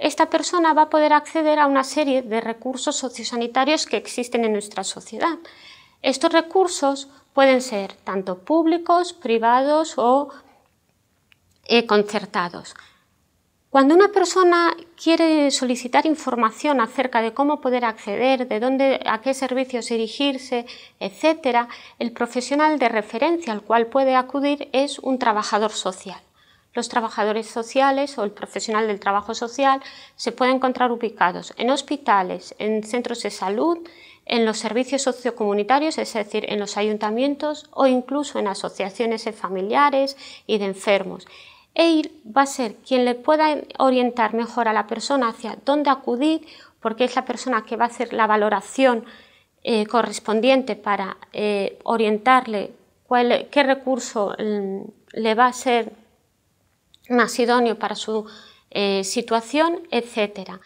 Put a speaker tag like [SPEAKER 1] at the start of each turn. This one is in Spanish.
[SPEAKER 1] esta persona va a poder acceder a una serie de recursos sociosanitarios que existen en nuestra sociedad.
[SPEAKER 2] Estos recursos pueden ser tanto públicos, privados o eh, concertados. Cuando una persona quiere solicitar información acerca de cómo poder acceder, de dónde, a qué servicios dirigirse, etc., el profesional de referencia al cual puede acudir es un trabajador social. Los trabajadores sociales o el profesional del trabajo social se pueden encontrar ubicados en hospitales, en centros de salud, en los servicios sociocomunitarios, es decir, en los ayuntamientos o incluso en asociaciones de familiares y de enfermos. Él va a ser quien le pueda orientar mejor a la persona hacia dónde acudir, porque es la persona que va a hacer la valoración eh, correspondiente para eh, orientarle qué recurso mm,
[SPEAKER 1] le va a ser más idóneo para su eh, situación, etc.